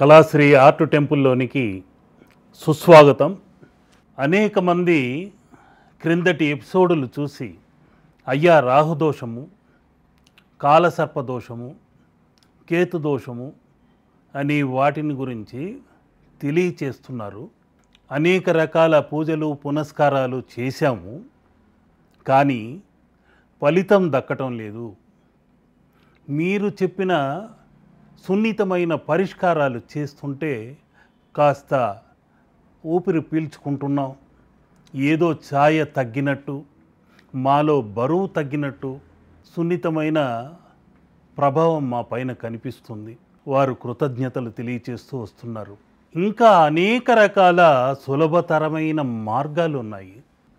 Kalasri art టెంపుల్లోనికి సుస్వాగతం అనేక మంది క్రిందటి ఎపిసోడులు చూసి అయ్యా రాహుదోషము కాలసర్పదోషము కేతుదోషము అనే వాటిని గురించి తెలియచేస్తున్నారు అనేక రకాల పూజలు పునస్కారాలు చేశాము కానీ ఫలితం దక్కటం లేదు మీరు చెప్పిన సున్నితమైన పరిష్కారాలు చేస్తుంటే కాస్త ఊపిరి పీల్చుకుంటున్నాం ఏదో ఛాయ తగ్గినట్టు మాలో బరువు తగ్గినట్టు సున్నితమైన ప్రభావం మా పైన కనిపిస్తుంది వారు కృతజ్ఞతలు తెలియచేస్తూ వస్తున్నారు ఇంకా అనేక రకాల సులభతరమైన మార్గాలు ఉన్నాయి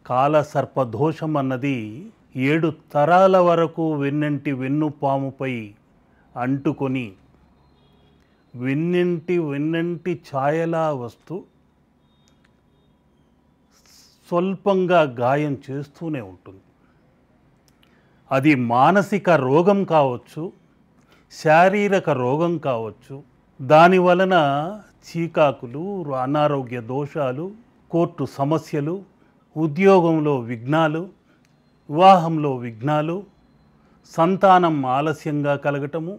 కాల సర్పదోషం అన్నది ఏడు తరాల వరకు వెన్నంటి వెన్నుపాముపై అంటుకొని వెన్నింటి వెన్నంటి ఛాయలా వస్తూ స్వల్పంగా గాయం చేస్తూనే ఉంటుంది అది మానసిక రోగం కావచ్చు శారీరక రోగం కావచ్చు దాని వలన చీకాకులు అనారోగ్య దోషాలు కోర్టు సమస్యలు ఉద్యోగంలో విఘ్నాలు వివాహంలో విఘ్నాలు సంతానం ఆలస్యంగా కలగటము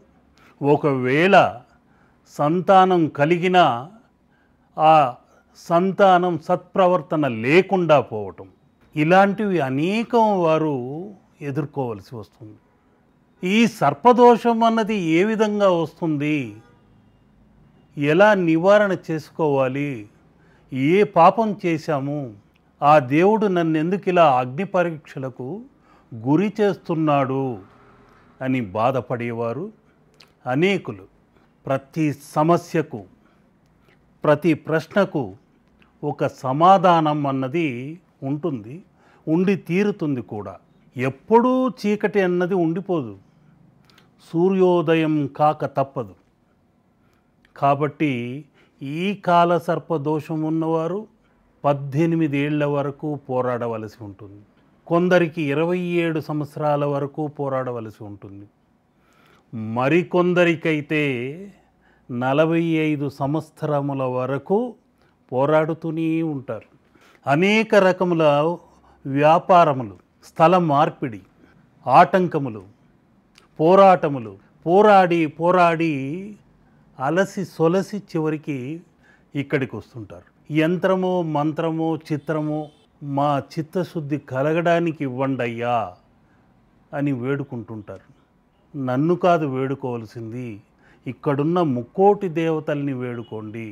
ఒకవేళ సంతానం కలిగిన ఆ సంతానం సత్ప్రవర్తన లేకుండా పోవటం ఇలాంటివి అనేకం వారు ఎదుర్కోవలసి వస్తుంది ఈ సర్పదోషం అన్నది ఏ విధంగా వస్తుంది ఎలా నివారణ చేసుకోవాలి ఏ పాపం చేశాము ఆ దేవుడు నన్ను ఎందుకు ఇలా అగ్ని పరీక్షలకు గురి చేస్తున్నాడు అని బాధపడేవారు అనేకులు ప్రతి సమస్యకు ప్రతి ప్రశ్నకు ఒక సమాధానం అన్నది ఉంటుంది ఉండి తీరుతుంది కూడా ఎప్పుడూ చీకటి అన్నది ఉండిపోదు సూర్యోదయం కాక తప్పదు కాబట్టి ఈ కాల దోషం ఉన్నవారు ఏళ్ల వరకు పోరాడవలసి ఉంటుంది కొందరికి ఇరవై ఏడు సంవత్సరాల వరకు పోరాడవలసి ఉంటుంది మరికొందరికైతే నలభై ఐదు సంవత్సరముల వరకు పోరాడుతూనే ఉంటారు అనేక రకముల వ్యాపారములు స్థల మార్పిడి ఆటంకములు పోరాటములు పోరాడి పోరాడి అలసి సొలసి చివరికి ఇక్కడికి వస్తుంటారు యంత్రమో మంత్రమో చిత్రమో మా చిత్తశుద్ధి కలగడానికి ఇవ్వండయ్యా అని వేడుకుంటుంటారు నన్ను కాదు వేడుకోవాల్సింది ఇక్కడున్న ముక్కోటి దేవతల్ని వేడుకోండి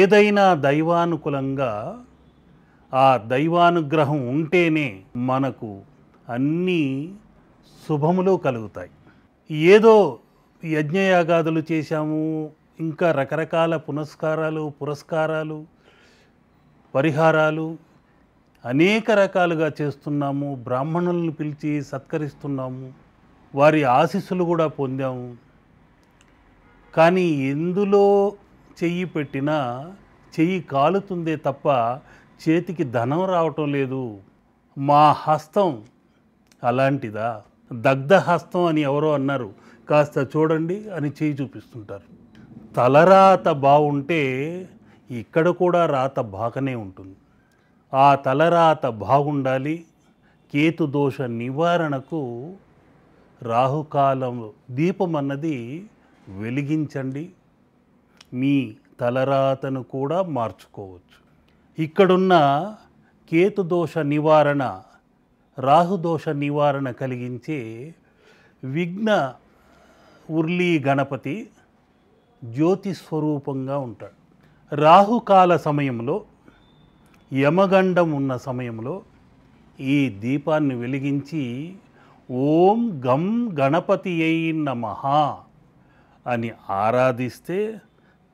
ఏదైనా దైవానుకూలంగా ఆ దైవానుగ్రహం ఉంటేనే మనకు అన్నీ శుభములు కలుగుతాయి ఏదో యజ్ఞయాగాదులు చేశాము ఇంకా రకరకాల పునస్కారాలు పురస్కారాలు పరిహారాలు అనేక రకాలుగా చేస్తున్నాము బ్రాహ్మణులను పిలిచి సత్కరిస్తున్నాము వారి ఆశీస్సులు కూడా పొందాము కానీ ఎందులో చెయ్యి పెట్టినా చెయ్యి కాలుతుందే తప్ప చేతికి ధనం రావటం లేదు మా హస్తం అలాంటిదా దగ్ధహస్తం అని ఎవరో అన్నారు కాస్త చూడండి అని చేయి చూపిస్తుంటారు తలరాత బాగుంటే ఇక్కడ కూడా రాత బాగానే ఉంటుంది ఆ తలరాత బాగుండాలి కేతు దోష నివారణకు రాహుకాలం దీపం అన్నది వెలిగించండి మీ తలరాతను కూడా మార్చుకోవచ్చు ఇక్కడున్న కేతు దోష నివారణ రాహుదోష నివారణ కలిగించే విఘ్న ఉర్లీ గణపతి జ్యోతి స్వరూపంగా ఉంటాడు రాహుకాల సమయంలో యమగండం ఉన్న సమయంలో ఈ దీపాన్ని వెలిగించి ఓం గం గణపతి అయి నమ అని ఆరాధిస్తే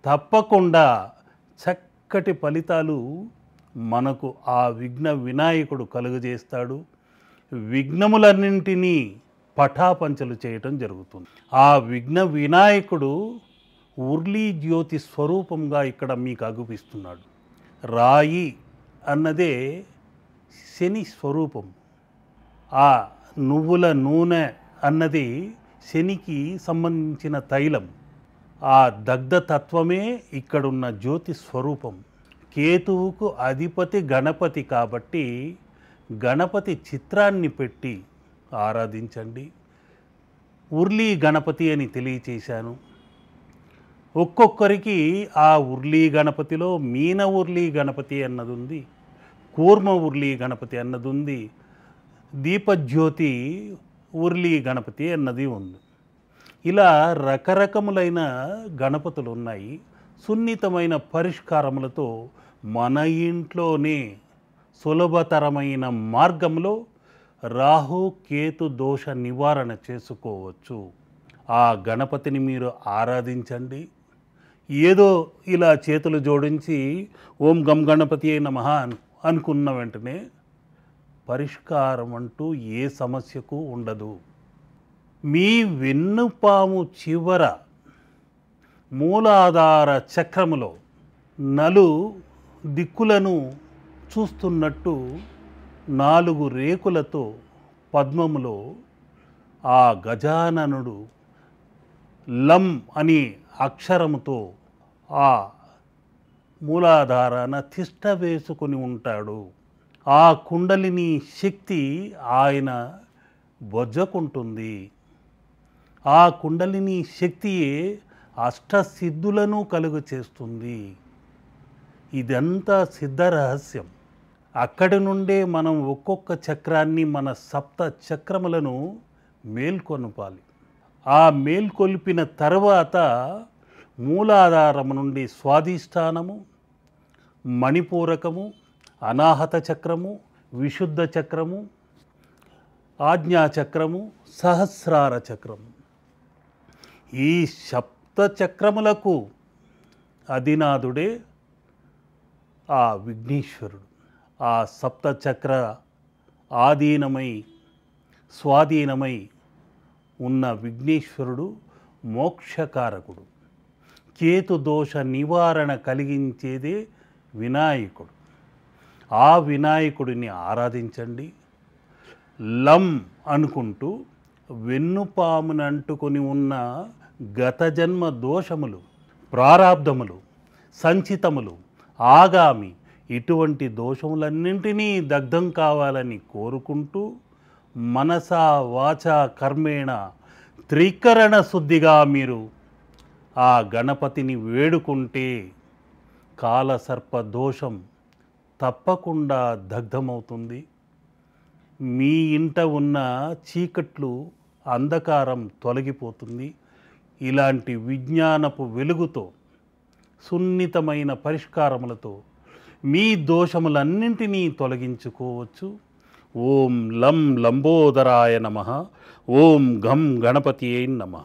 తప్పకుండా చక్కటి ఫలితాలు మనకు ఆ విఘ్న వినాయకుడు కలుగజేస్తాడు విఘ్నములన్నింటినీ పటాపంచలు చేయటం జరుగుతుంది ఆ విఘ్న వినాయకుడు ఉర్లీ జ్యోతి స్వరూపంగా ఇక్కడ మీకు అగుపిస్తున్నాడు రాయి అన్నదే శని స్వరూపం ఆ నువ్వుల నూనె అన్నది శనికి సంబంధించిన తైలం ఆ దగ్ధతత్వమే ఇక్కడున్న జ్యోతి స్వరూపం కేతువుకు అధిపతి గణపతి కాబట్టి గణపతి చిత్రాన్ని పెట్టి ఆరాధించండి ఉర్లీ గణపతి అని తెలియచేశాను ఒక్కొక్కరికి ఆ ఉర్లీ గణపతిలో మీన ఉర్లీ గణపతి అన్నది ఉంది కూర్మ ఉర్లీ గణపతి అన్నది ఉంది దీపజ్యోతి ఉర్లి గణపతి అన్నది ఉంది ఇలా రకరకములైన గణపతులు ఉన్నాయి సున్నితమైన పరిష్కారములతో మన ఇంట్లోనే సులభతరమైన మార్గంలో రాహు కేతు దోష నివారణ చేసుకోవచ్చు ఆ గణపతిని మీరు ఆరాధించండి ఏదో ఇలా చేతులు జోడించి ఓం గం గణపతి అయిన మహా అనుకున్న వెంటనే పరిష్కారం అంటూ ఏ సమస్యకు ఉండదు మీ వెన్నుపాము చివర మూలాధార చక్రములో నలు దిక్కులను చూస్తున్నట్టు నాలుగు రేకులతో పద్మములో ఆ గజాననుడు లం అనే అక్షరముతో ఆ మూలాధారాన తిష్ట వేసుకొని ఉంటాడు ఆ కుండలిని శక్తి ఆయన బొజ్జకుంటుంది ఆ కుండలిని శక్తియే అష్టసిద్ధులను కలుగు చేస్తుంది ఇదంతా సిద్ధ రహస్యం అక్కడి నుండే మనం ఒక్కొక్క చక్రాన్ని మన సప్త చక్రములను మేల్కొనపాలి ఆ మేల్కొల్పిన తర్వాత మూలాధారము నుండి స్వాధిష్టానము మణిపూరకము అనాహత చక్రము విశుద్ధ చక్రము ఆజ్ఞా చక్రము సహస్రార చక్రము ఈ సప్త చక్రములకు అధినాథుడే ఆ విఘ్నేశ్వరుడు ఆ సప్త చక్ర ఆధీనమై స్వాధీనమై ఉన్న విఘ్నేశ్వరుడు మోక్షకారకుడు కేతు దోష నివారణ కలిగించేదే వినాయకుడు ఆ వినాయకుడిని ఆరాధించండి లం అనుకుంటూ వెన్నుపామును అంటుకొని ఉన్న గత జన్మ దోషములు ప్రారాబ్ధములు సంచితములు ఆగామి ఇటువంటి దోషములన్నింటినీ దగ్ధం కావాలని కోరుకుంటూ మనసా వాచ కర్మేణ త్రికరణ శుద్ధిగా మీరు ఆ గణపతిని వేడుకుంటే కాలసర్ప దోషం తప్పకుండా దగ్ధమవుతుంది మీ ఇంట ఉన్న చీకట్లు అంధకారం తొలగిపోతుంది ఇలాంటి విజ్ఞానపు వెలుగుతో సున్నితమైన పరిష్కారములతో మీ దోషములన్నింటినీ తొలగించుకోవచ్చు ఓం లం లంబోదరాయ నమ ఓం గం గణపతి నమ